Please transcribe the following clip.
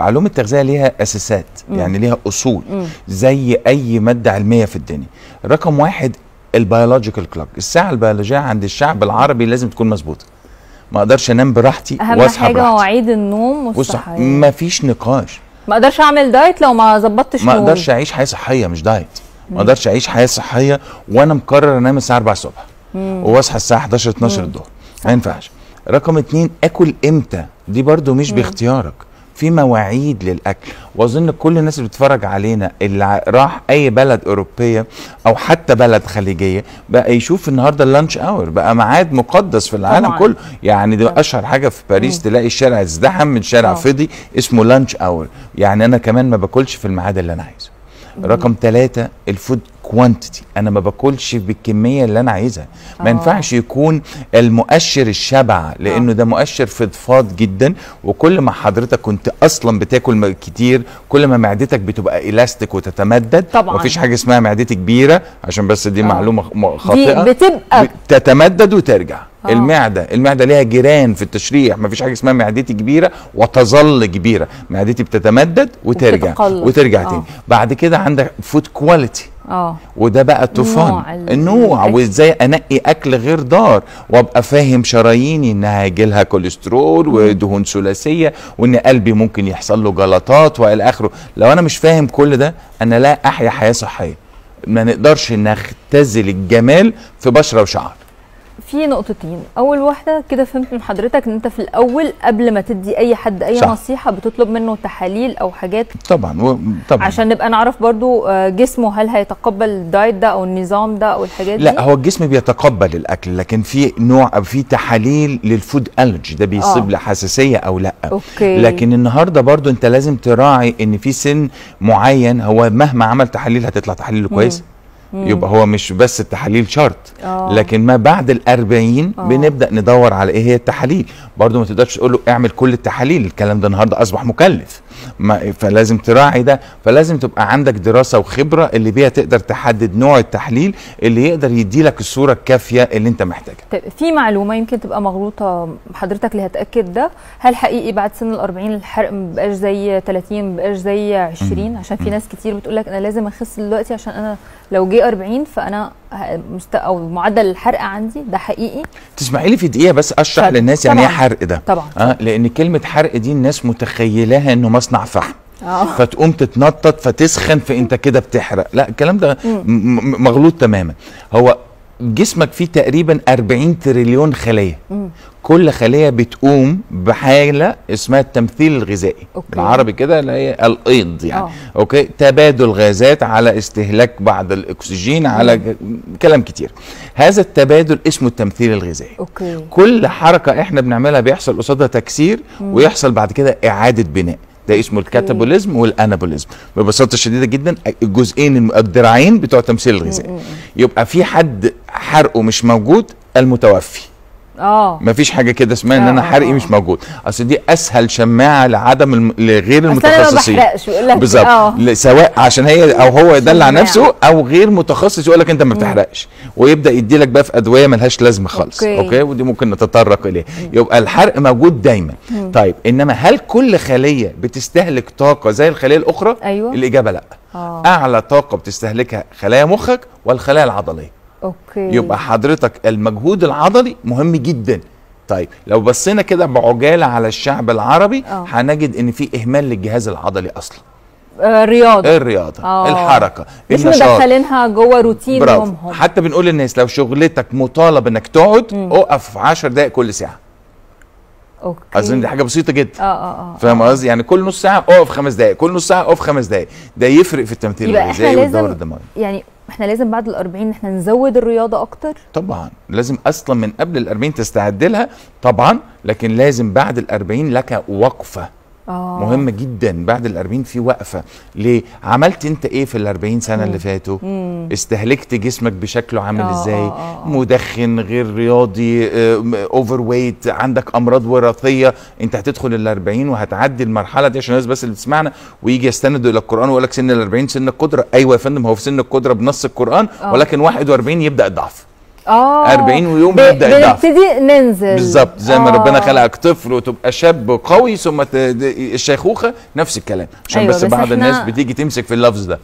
علوم التغذيه ليها اساسات مم. يعني ليها اصول مم. زي اي ماده علميه في الدنيا رقم واحد البيولوجيكال كلوك الساعه البيولوجيه عند الشعب العربي لازم تكون مظبوطه ما اقدرش انام براحتي واصحى براحتي اهم حاجه مواعيد النوم والصحة ما فيش نقاش ما اقدرش اعمل دايت لو ما ظبطتش ما اقدرش اعيش حياه صحيه مش دايت ما اقدرش اعيش حياه صحيه وانا مقرر انام الساعه 4 الصبح واصحى الساعه 11 12 الظهر ما ينفعش رقم اتنين اكل امتى دي برضو مش مم. باختيارك في مواعيد للاكل واظن كل الناس اللي بتتفرج علينا اللي راح اي بلد اوروبيه او حتى بلد خليجيه بقى يشوف النهارده اللانش اور بقى ميعاد مقدس في العالم طبعاً. كله يعني ده اشهر حاجه في باريس تلاقي الشارع ازدحم من شارع فضي اسمه لانش اور يعني انا كمان ما باكلش في الميعاد اللي انا عايزه رقم ثلاثة الفود كوانتيتي انا ما باكلش بالكميه اللي انا عايزها ما آه. ينفعش يكون المؤشر الشبع لانه آه. ده مؤشر فضفاض جدا وكل ما حضرتك كنت اصلا بتاكل كتير كل ما معدتك بتبقى الاستيك وتتمدد طبعا مفيش حاجه اسمها معدتي كبيره عشان بس دي أوه. معلومه خاطئه دي بتبقى تتمدد وترجع أوه. المعده المعده ليها جيران في التشريح مفيش حاجه اسمها معدتي كبيره وتظل كبيره معدتي بتتمدد وترجع وترجع تاني آه. بعد كده عندك فود كواليتي اه وده بقى الطوفان النوع وازاي انقي اكل غير ضار وابقى فاهم شراييني انها هيجي لها كوليسترول ودهون ثلاثيه وان قلبي ممكن يحصل له جلطات والى اخره لو انا مش فاهم كل ده انا لا احيا حياه صحيه ما نقدرش نختزل الجمال في بشره وشعر في نقطتين اول واحده كده فهمت من حضرتك ان انت في الاول قبل ما تدي اي حد اي صح. نصيحه بتطلب منه تحاليل او حاجات طبعا و... طبعا عشان نبقى نعرف برضو آه، جسمه هل هيتقبل الدايت ده او النظام ده او الحاجات لا دي لا هو الجسم بيتقبل الاكل لكن في نوع او في تحاليل للفود الرج ده بيصيب آه. له حساسيه او لا أوكي. لكن النهارده برضو انت لازم تراعي ان في سن معين هو مهما عمل تحاليل هتطلع تحاليل كويس مم. مم. يبقى هو مش بس التحاليل شرط أوه. لكن ما بعد الأربعين أوه. بنبدا ندور على ايه هي التحاليل برضو ما تقدرش تقول له اعمل كل التحاليل الكلام ده النهارده اصبح مكلف ما فلازم تراعي ده فلازم تبقى عندك دراسه وخبره اللي بيها تقدر تحدد نوع التحليل اللي يقدر يدي لك الصوره الكافيه اللي انت محتاجها طيب في معلومه يمكن تبقى مغلوطه حضرتك اللي هتاكد ده هل حقيقي بعد سن ال 40 الحرق ما بقاش زي 30 ما بقاش زي 20 عشان في ناس كتير بتقول لك انا لازم اخس دلوقتي عشان انا لو جه 40 فانا او معدل الحرق عندي ده حقيقي تسمحي لي في دقيقه بس اشرح للناس يعني ايه حرق ده طبعا آه لان كلمه حرق دي الناس متخيلاها انه مصنع فحم أوه. فتقوم تتنطط فتسخن فانت كده بتحرق لا الكلام ده مغلوط تماما هو جسمك فيه تقريبا 40 تريليون خليه مم. كل خليه بتقوم بحاله اسمها التمثيل الغذائي أوكي. بالعربي كده اللي هي الايض يعني أوه. اوكي تبادل غازات على استهلاك بعض الاكسجين مم. على كلام كتير هذا التبادل اسمه التمثيل الغذائي أوكي. كل حركه احنا بنعملها بيحصل قصادها تكسير مم. ويحصل بعد كده اعاده بناء ده اسمه الكاتابوليزم والانابوليزم ببساطه شديده جدا الجزئين الدراعين بتوع تمثيل الغذائي يبقى في حد حرقه مش موجود المتوفي اه مفيش حاجه كده اسمها ان انا آه، حرقي آه. مش موجود اصل دي اسهل شماعه لعدم الم... لغير المتخصصين بالظبط آه. سواء عشان هي او هو يدلع نفسه او غير متخصص يقول لك انت ما بتحرقش ويبدا يدي لك بقى في ادويه ملهاش لازمه خالص أوكي. اوكي ودي ممكن نتطرق اليها يبقى الحرق موجود دايما مم. طيب انما هل كل خليه بتستهلك طاقه زي الخليه الاخرى أيوة. الاجابه لا أوه. اعلى طاقه بتستهلكها خلايا مخك والخلايا العضليه اوكي يبقى حضرتك المجهود العضلي مهم جدا طيب لو بصينا كده بعجاله على الشعب العربي أوه. هنجد ان في اهمال للجهاز العضلي اصلا آه، الرياضه الرياضه أوه. الحركه مش مدخلينها جوه روتين برافو. يومهم حتى بنقول للناس لو شغلتك مطالب انك تقعد اقف 10 دقائق كل ساعه اوكي اظن دي حاجه بسيطه جدا اه اه اه فاهم قصدي يعني كل نص ساعه اقف خمس دقائق كل نص ساعه اقف خمس دقائق ده يفرق في التمثيل الغذائي والدوره الدمويه يعني احنا لازم بعد ال 40 احنا نزود الرياضه اكتر طبعا لازم اصلا من قبل ال 40 تستعد لها طبعا لكن لازم بعد ال 40 لك وقفه أوه. مهم جدا بعد ال 40 في وقفه ليه عملت انت ايه في ال 40 سنه مم. اللي فاتوا استهلكت جسمك بشكله عامل أوه. ازاي آه، آه. مدخن غير رياضي اوفر ويت عندك امراض وراثيه انت هتدخل ال 40 وهتعدي المرحله دي عشان الناس بس اللي تسمعنا ويجي يستندوا الى القران ويقول لك سن ال 40 سن القدره ايوه يا فندم هو في سن القدره بنص القران أوه. ولكن 41 يبدا الضعف اه 40 ويوم يبدا الضعف بنبتدي ننزل بالظبط زي ما آه. ربنا خلقك طفل وتبقى شاب قوي ثم الشيخوخه نفس الكلام عشان أيوة بس, بس بعض الناس بتيجي تمسك في اللفظ ده